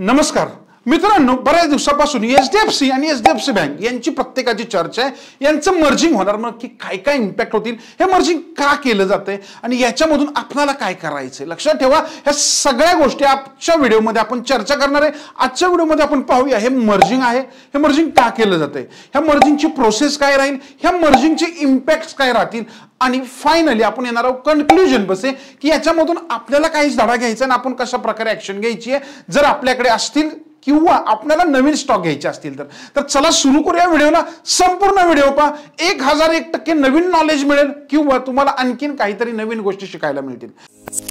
नमस्कार मित्रांनो बऱ्याच दिवसापासून एच डी एफ सी आणि H D F C bank यांची प्रत्येकाची चर्चा आहे यांचं मर्जिंग होणार मग की काय काय इम्पॅक्ट होतील हे मर्जिंग का केलं जातंय आणि याच्यामधून आपल्याला काय करायचं लक्षात ठेवा ह्या सगळ्या गोष्टी आजच्या व्हिडिओमध्ये आपण चर्चा करणार आहे आजच्या व्हिडिओमध्ये आपण पाहूया हे मर्जिंग आहे हे मर्जिंग का केलं जातंय ह्या मर्जिंगची प्रोसेस काय राहील ह्या मर्जिंगचे इम्पॅक्ट काय राहतील आणि फायनली आपण येणार आहोत कन्क्लुजन बसे की याच्यामधून आपल्याला काहीच धडा घ्यायचा आणि आपण कशा प्रकारे ऍक्शन घ्यायची आहे जर आपल्याकडे असतील किंवा आपल्याला नवीन स्टॉक घ्यायचे असतील तर तर चला सुरू करूया व्हिडिओला संपूर्ण व्हिडिओ पहा एक हजार एक टक्के नवीन नॉलेज मिळेल किंवा तुम्हाला आणखीन काहीतरी नवीन गोष्टी शिकायला मिळतील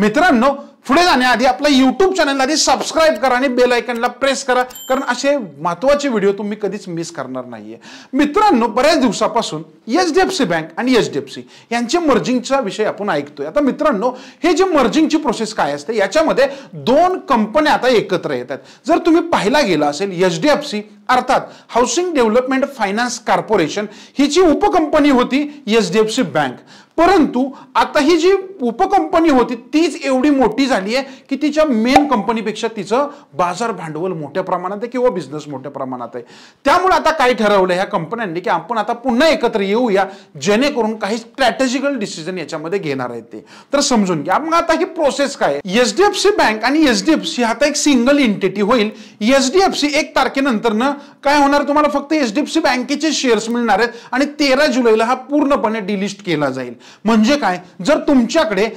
मित्रांनो पुढे जाण्याआधी आपल्या युट्यूब चॅनलला आधी सबस्क्राईब करा आणि बेल आयकनला प्रेस करा कारण असे महत्त्वाचे व्हिडिओ तुम्ही कधीच मिस करणार नाहीये मित्रांनो बऱ्याच दिवसापासून H D F C bank आणि एच डी एफ सी यांचे मर्जिंगचा विषय आपण ऐकतोय आता मित्रांनो हे जे मर्जिंगची प्रोसेस काय असते याच्यामध्ये दोन कंपन्या आता एकत्र येतात जर तुम्ही पाहिला गेला असेल एच डी एफ सी अर्थात हाऊसिंग डेव्हलपमेंट फायनान्स कॉर्पोरेशन हिची उपकंपनी होती H D F C bank परंतु आता ही जी उपकंपनी होती तीच एवढी मोठी झाली आहे की तिच्या मेन कंपनीपेक्षा तिचं बाजार भांडवल मोठ्या प्रमाणात आहे किंवा बिझनेस मोठ्या प्रमाणात आहे त्यामुळे आता काय ठरवलं ह्या कंपन्यांनी की आपण आता पुन्हा एकत्र येऊया जेणेकरून काही स्ट्रॅटेजिकल डिसिजन याच्यामध्ये घेणार आहेत ते तर समजून घ्या मग आता ही प्रोसेस काय एचडीएफसी बँक आणि एचडीएफसी आता एक सिंगल इंटिटी होईल एचडीएफसी एक तारखेनंतर काय होणार तुम्हाला फक्त एचडीएफसी बँकेचे शेअर्स मिळणार आहेत आणि तेरा जुलैला हा पूर्णपणे डिलिस्ट केला जाईल म्हणजे काय जर तुमच्याकडे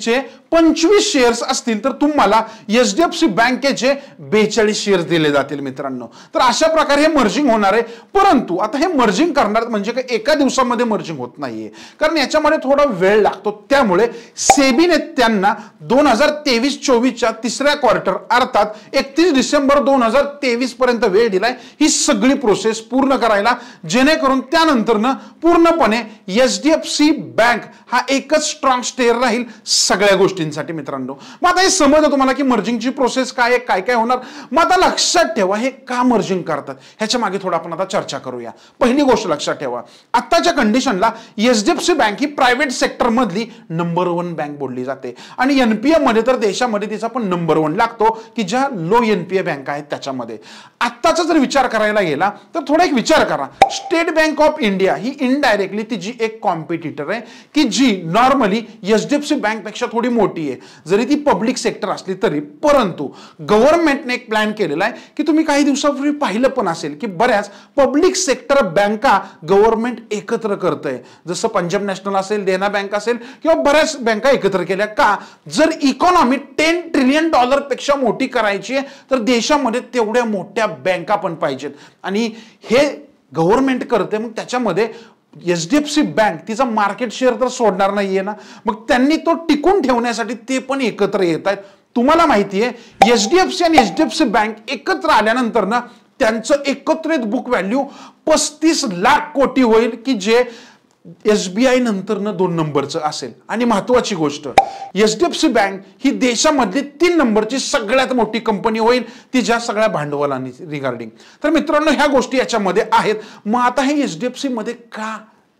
चे पंचवीस शेअर्स असतील तर तुम्हाला एच डी एफ सी बँकेचे बेचाळीस शेअर्स दिले जातील मित्रांनो तर अशा प्रकारे हे मर्जिंग होणार आहे परंतु आता हे मर्जिंग करणार म्हणजे काय एका दिवसामध्ये मर्जिंग होत नाहीये कारण याच्यामध्ये थोडा वेळ लागतो त्यामुळे सेबीने त्यांना दोन हजार तेवीस चोवीसच्या तिसऱ्या क्वार्टर अर्थात एकतीस डिसेंबर दोन हजार तेवीस पर्यंत वेळ दिलाय ही सगळी प्रोसेस पूर्ण करायला जेणेकरून त्यानंतरनं पूर्णपणे H D F C bank हा एकच स्ट्रॉंग स्टेअर राहील सगळ्या गोष्टी गोष्टींसाठी मित्रांनो मग आता हे समजलं तुम्हाला की मर्जिंगची प्रोसेस काय आहे काय काय होणार मग आता लक्षात ठेवा हे का मर्जिंग करतात ह्याच्या मागे थोडं आपण आता चर्चा करूया पहिली गोष्ट लक्षात ठेवा आत्ताच्या कंडिशनला H D F C bank ही प्रायव्हेट सेक्टर सेक्टरमधली नंबर वन बँक बोलली जाते आणि मध्ये तर देशामध्ये तिचा पण नंबर वन लागतो की ज्या लो एनपीए बँक आहेत त्याच्यामध्ये आत्ताचा जर विचार करायला गेला तर थोडा एक विचार करा स्टेट बँक ऑफ इंडिया ही इनडायरेक्टली तिची एक कॉम्पिटिटर आहे की जी normally H D F C बँकपेक्षा थोडी मोठी मोठी आहे जरी ती पब्लिक सेक्टर असली तरी परंतु गव्हर्नमेंटने एक प्लॅन केलेला आहे की तुम्ही काही दिवसापूर्वी पाहिलं पण असेल की बऱ्याच पब्लिक सेक्टर बँका गव्हर्नमेंट एकत्र करत आहे जसं पंजाब नॅशनल असेल देना बँक असेल किंवा बऱ्याच बँका एकत्र केल्या का जर इकॉनॉमी टेन ट्रिलियन डॉलर पेक्षा मोठी करायची आहे तर देशामध्ये तेवढ्या मोठ्या बँका पण पाहिजेत आणि हे गव्हर्नमेंट करते मग त्याच्यामध्ये एच डी एफ बँक तिचा मार्केट शेअर तर सोडणार नाहीये ना मग त्यांनी तो टिकून ठेवण्यासाठी ते पण एकत्र येत आहेत तुम्हाला माहिती आहे एच डी एफ सी आणि H D F C bank एकत्र आल्यानंतर ना त्यांचं एकत्रित बुक व्हॅल्यू पस्तीस लाख कोटी होईल की जे एस बी आय नंतरनं दोन नंबरचं असेल आणि महत्वाची गोष्ट H D F C bank ही देशामधली तीन नंबरची सगळ्यात मोठी कंपनी होईल ती ज्या सगळ्या भांडवलांनी रिगार्डिंग तर मित्रांनो ह्या गोष्टी याच्यामध्ये आहेत मग आता हे एच डी एफ का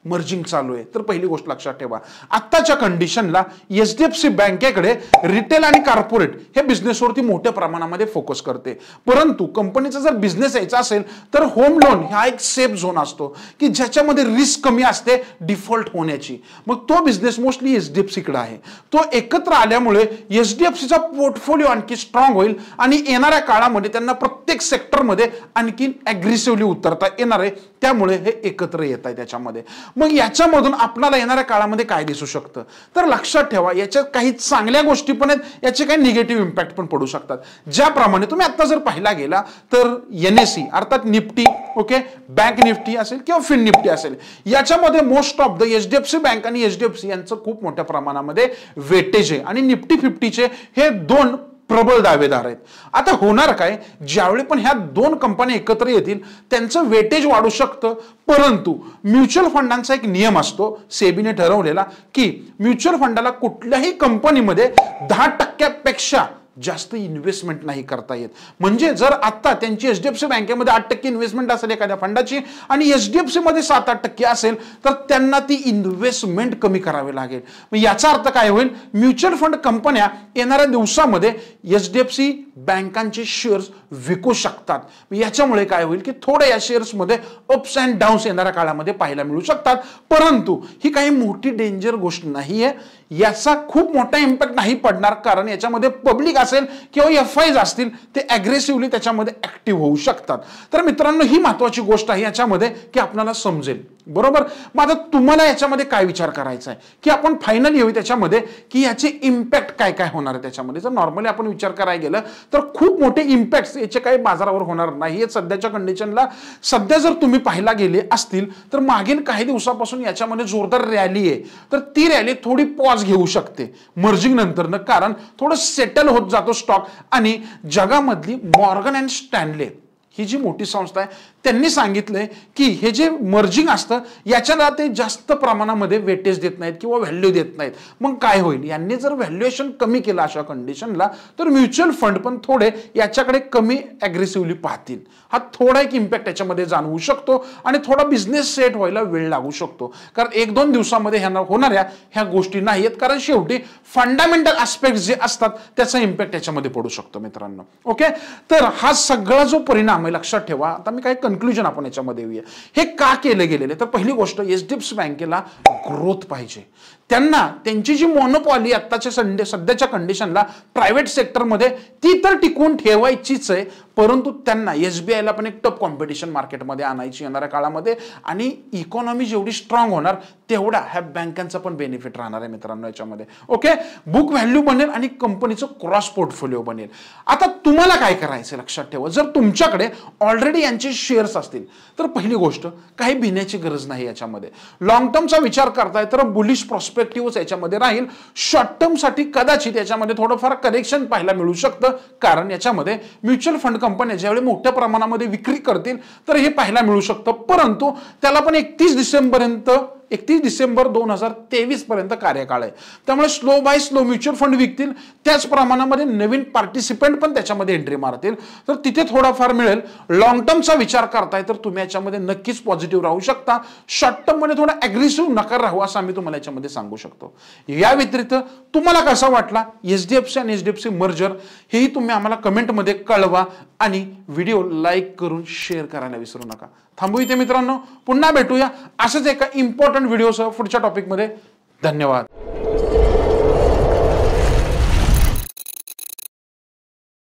मर्जिंग चालू आहे तर पहिली गोष्ट लक्षात ठेवा आत्ताच्या कंडिशनला एच डी एफ सी बँकेकडे रिटेल आणि कॉर्पोरेट हे बिझनेसवरती मोठ्या प्रमाणामध्ये फोकस करते परंतु कंपनीचा जर बिझनेस यायचा असेल तर होम लोन हा एक सेफ झोन असतो की ज्याच्यामध्ये रिस्क कमी असते डिफॉल्ट होण्याची मग तो business mostly H D F सीकडे आहे तो एकत्र आल्यामुळे एच डी एफ सीचा पोर्टफोलिओ आणखी स्ट्रॉंग होईल आणि येणाऱ्या काळामध्ये त्यांना प्रत्येक सेक्टरमध्ये आणखी ॲग्रेसिव्हली उतरता येणार आहे त्यामुळे हे एकत्र येत आहे त्याच्यामध्ये मग याच्यामधून आपणाला येणाऱ्या काळामध्ये काय दिसू शकतं तर लक्षात ठेवा याच्यात काही चांगल्या गोष्टी पण आहेत याचे काही निगेटिव्ह इम्पॅक्ट पण पडू शकतात ज्याप्रमाणे तुम्ही आत्ता जर पाहिला गेला तर एन एस सी अर्थात निफ्टी ओके बँक निफ्टी असेल किंवा फिन निफ्टी असेल याच्यामध्ये most of the C bank आणि एचडीएफसी यांचं खूप मोठ्या प्रमाणामध्ये वेटेज आहे आणि निफ्टी फिफ्टीचे हे दोन प्रबल दावेदार आहेत आता होणार काय ज्यावेळी पण ह्या दोन कंपन्या एकत्र येतील त्यांचं वेटेज वाढू शकतं परंतु म्युच्युअल फंडांचा एक नियम असतो सेबीने ठरवलेला की म्युच्युअल फंडाला कुठल्याही कंपनीमध्ये दहा टक्क्यापेक्षा जास्त इन्व्हेस्टमेंट नाही करता येत म्हणजे जर आता त्यांची एच डी एफ सी बँकेमध्ये आठ टक्के इन्व्हेस्टमेंट असेल एखाद्या फंडाची आणि एच डी एफ सीमध्ये सात आठ टक्के असेल तर त्यांना ती इन्व्हेस्टमेंट कमी करावी लागेल मग याचा अर्थ काय होईल म्युच्युअल फंड कंपन्या येणाऱ्या दिवसामध्ये एच डी एफ सी बँकांचे शेअर्स विकू शकतात याच्यामुळे काय होईल की थोड्या या शेअर्समध्ये अप्स अँड डाऊन्स येणाऱ्या काळामध्ये पाहायला मिळू शकतात परंतु ही काही मोठी डेंजर गोष्ट नाही आहे याचा खूप मोठा इम्पॅक्ट नाही पडणार कारण याच्यामध्ये पब्लिक असेल किंवा एफ आयज असतील ते ॲग्रेसिव्हली त्याच्यामध्ये ॲक्टिव्ह होऊ शकतात तर मित्रांनो ही महत्त्वाची गोष्ट आहे याच्यामध्ये की आपल्याला समजेल बरोबर मग आता तुम्हाला याच्यामध्ये काय विचार करायचा आहे की आपण फायनल येऊ त्याच्यामध्ये की याचे इम्पॅक्ट काय काय होणार आहे त्याच्यामध्ये जर नॉर्मली आपण विचार करायला गेलं तर खूप मोठे इम्पॅक्ट याचे काही बाजारावर होणार नाही हे सध्याच्या कंडिशनला सध्या जर तुम्ही पाहायला गेले असतील तर मागील काही दिवसापासून याच्यामध्ये जोरदार रॅली आहे तर ती रॅली थोडी पॉज घेऊ शकते मर्जिंग नंतरनं कारण थोडं सेटल होत जातो स्टॉक आणि जगामधली मॉर्गन अँड स्टॅनले ही जी मोठी संस्था आहे त्यांनी सांगितलंय की हे जे मर्जिंग असतं याच्याला ते जास्त प्रमाणामध्ये वेटेज देत नाहीत किंवा व्हॅल्यू देत नाहीत मग काय होईल यांनी जर व्हॅल्युएशन कमी केलं अशा कंडिशनला तर म्युच्युअल फंड पण थोडे याच्याकडे कमी ॲग्रेसिव्हली पाहतील हा थोडा एक इम्पॅक्ट याच्यामध्ये जाणवू शकतो आणि थोडा बिझनेस सेट व्हायला वेळ लागू शकतो कारण एक दोन दिवसामध्ये ह्यांना होणाऱ्या ह्या गोष्टी नाही आहेत कारण शेवटी फंडामेंटल आस्पेक्ट जे असतात त्याचा इम्पॅक्ट याच्यामध्ये पडू शकतो मित्रांनो ओके तर हा सगळा जो परिणाम लक्षात ठेवा आता मी काय कन्क्लुजन आपण याच्यामध्ये येऊया हे का केले गेलेलं तर पहिली गोष्ट एच डी एफ बँकेला ग्रोथ पाहिजे त्यांना त्यांची जी मोनोपॉली आत्ताच्या संडे सध्याच्या कंडिशनला प्रायव्हेट सेक्टरमध्ये ती तर टिकवून ठेवायचीच आहे परंतु त्यांना एस बी आयला पण एक टप कॉम्पिटिशन मार्केटमध्ये आणायची येणाऱ्या काळामध्ये आणि इकॉनॉमी जेवढी स्ट्रॉंग होणार तेवढा ह्या बँकांचा पण बेनिफिट राहणार आहे मित्रांनो याच्यामध्ये ओके बुक व्हॅल्यू बनेल आणि कंपनीचं क्रॉस पोर्टफोलिओ बनेल आता तुम्हाला काय करायचं लक्षात ठेवा जर तुमच्याकडे ऑलरेडी यांचे शेअर्स असतील तर पहिली गोष्ट काही भिण्याची गरज नाही याच्यामध्ये लॉंग टर्मचा विचार करताय तर बुलिश प्रॉस्पेक्टिव्ह याच्यामध्ये राहील शॉर्ट टर्मसाठी कदाचित याच्यामध्ये थोडंफार करेक्शन पाहायला मिळू शकतं कारण याच्यामध्ये म्युच्युअल फंड कंपन्या ज्यावेळी मोठ्या प्रमाणामध्ये विक्री करतील तर हे पाहायला मिळू शकतं परंतु त्याला पण एकतीस पर्यंत एकतीस डिसेंबर दोन हजार तेवीस पर्यंत कार्यकाळ आहे त्यामुळे slow by slow mutual fund विकतील त्याच प्रमाणामध्ये नवीन पार्टिसिपंट पण त्याच्यामध्ये एंट्री मारतील तर तिथे थोडाफार मिळेल लॉंग टर्मचा विचार करताय तर तुम्ही याच्यामध्ये नक्कीच पॉझिटिव्ह राहू शकता शॉर्ट टर्म मध्ये थोडा अग्रेसिव्ह नकार राहू असं आम्ही तुम्हाला याच्यामध्ये सांगू शकतो या व्यतिरिक्त तुम्हाला कसा वाटला एच डी एफ सी आणि H D F C merger हेही तुम्ही आम्हाला कमेंटमध्ये कळवा आणि व्हिडिओ लाईक करून शेअर करायला विसरू नका थांबू इथे मित्रांनो पुन्हा भेटूया असंच एका इम्पॉर्टंट व्हिडिओसह पुढच्या टॉपिकमध्ये धन्यवाद